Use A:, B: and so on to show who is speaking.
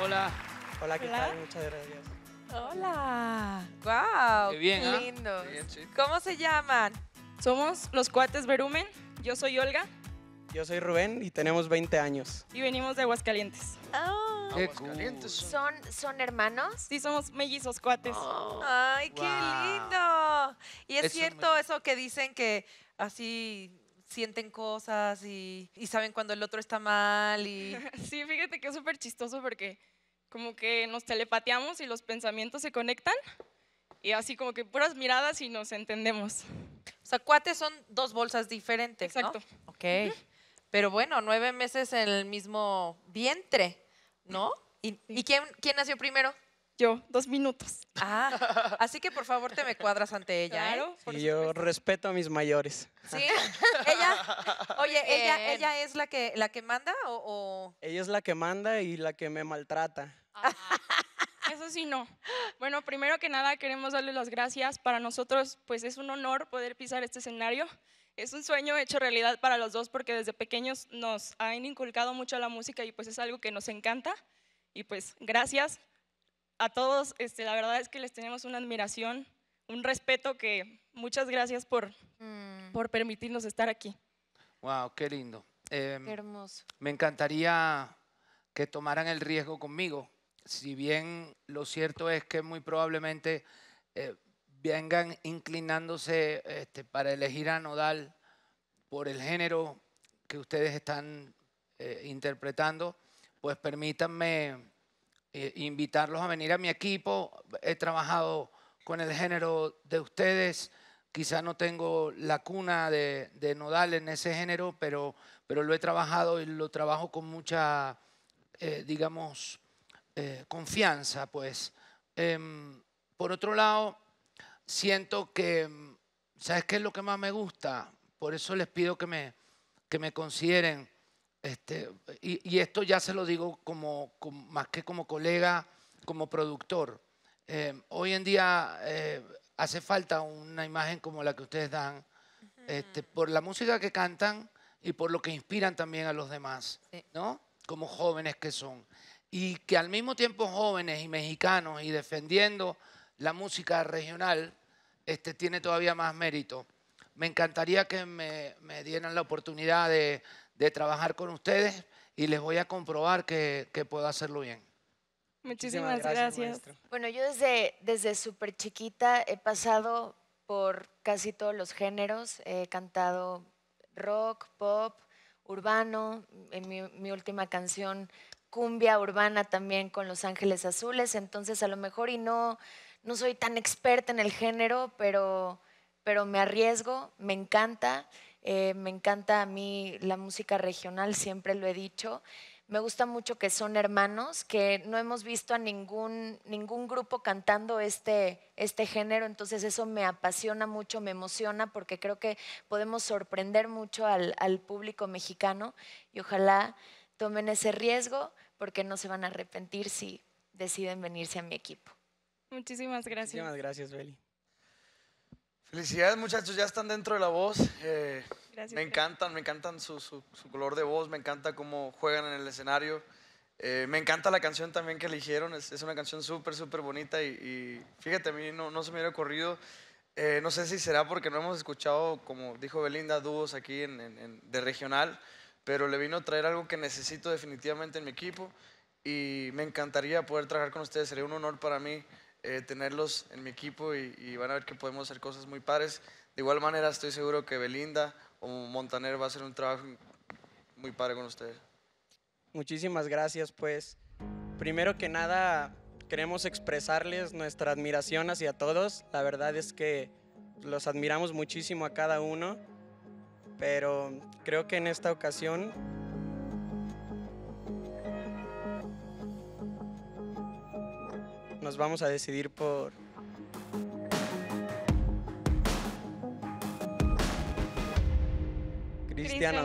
A: Hola. Hola, ¿qué tal? Muchas gracias.
B: Hola. Wow. Qué bien, ¿Cómo se llaman? Somos los cuates Berumen. Yo soy Olga.
C: Yo soy Rubén y tenemos 20 años.
B: Y venimos de Aguascalientes. Ah. Aguascalientes. ¿Son, ¿Son hermanos? Sí, somos mellizos cuates. Ay, qué lindo. Y es cierto eso que dicen que así sienten cosas y, saben cuando el otro está mal. Y... Sí, fíjate que es súper chistoso porque como que nos telepateamos y los pensamientos se conectan y así como que puras miradas y nos entendemos. O sea, cuates son dos bolsas diferentes, Exacto. Ok. Pero bueno, nueve meses en el mismo vientre, ¿no? ¿Y, ¿y quién, quién nació primero? dos minutos. Ah, así que por favor te me cuadras ante ella.
C: Y ¿eh? yo respeto a mis mayores.
B: Sí, ella, oye, ella, es la que, la que manda o,
C: Ella es la que manda y la que me maltrata. Ah,
B: eso sí no. Bueno, primero que nada queremos darle las gracias. Para nosotros, pues es un honor poder pisar este escenario. Es un sueño hecho realidad para los dos porque desde pequeños nos han inculcado mucho la música y pues es algo que nos encanta. Y pues gracias a todos, este, la verdad es que les tenemos una admiración, un respeto que muchas gracias por, mm. por permitirnos estar aquí.
A: Wow, qué lindo. Em, hermoso. Me encantaría que tomaran el riesgo conmigo. Si bien lo cierto es que muy probablemente eh, vengan inclinándose este, para elegir a Nodal por el género que ustedes están eh, interpretando, pues permítanme eh, invitarlos a venir a mi equipo. He trabajado con el género de ustedes. Quizá no tengo la cuna de, nodal en ese género, pero, pero lo he trabajado y lo trabajo con mucha, eh, digamos, eh, confianza, pues. Em, por otro lado, siento que, em, ¿sabes qué es lo que más me gusta? Por eso les pido que me, que me consideren. Este, y, esto ya se lo digo como, más que como colega, como productor. Eh, hoy en día eh, hace falta una imagen como la que ustedes dan, este, por la música que cantan y por lo que inspiran también a los demás, ¿no? Como jóvenes que son. Y que al mismo tiempo jóvenes y mexicanos y defendiendo la música regional, este, tiene todavía más mérito. Me encantaría que me, dieran la oportunidad de trabajar con ustedes y les voy a comprobar que, que puedo hacerlo bien.
D: Muchísimas gracias. Bueno, yo desde, desde súper chiquita he pasado por casi todos los géneros. He cantado rock, pop, urbano. En mi, mi última canción, cumbia urbana también con Los Ángeles Azules. Entonces, a lo mejor y no, no soy tan experta en el género, pero, pero me arriesgo, me encanta. Eh, me encanta a mí la música regional, siempre lo he dicho. Me gusta mucho que son hermanos, que no hemos visto a ningún, ningún grupo cantando este, este género, entonces eso me apasiona mucho, me emociona, porque creo que podemos sorprender mucho al, al público mexicano y ojalá tomen ese riesgo, porque no se van a arrepentir si deciden venirse a mi equipo.
B: Muchísimas gracias.
D: Muchísimas
E: gracias, Beli. Felicidades muchachos, ya están dentro de la voz. Eh, me encantan, me encantan su, color de voz, me encanta cómo juegan en el escenario. Eh, me encanta la canción también que eligieron, es, una canción súper, súper bonita y, fíjate, a mí no, se me hubiera ocurrido, eh, no sé si será porque no hemos escuchado, como dijo Belinda, dúos aquí en, de regional, pero le vino a traer algo que necesito definitivamente en mi equipo y me encantaría poder trabajar con ustedes, sería un honor para mí eh, tenerlos en mi equipo y, van a ver que podemos hacer cosas muy pares De igual manera, estoy seguro que Belinda o Montaner va a hacer un trabajo muy padre con ustedes.
C: Muchísimas gracias, pues. Primero que nada, queremos expresarles nuestra admiración hacia todos. La verdad es que los admiramos muchísimo a cada uno, pero creo que en esta ocasión vamos a decidir por...
E: Cristiano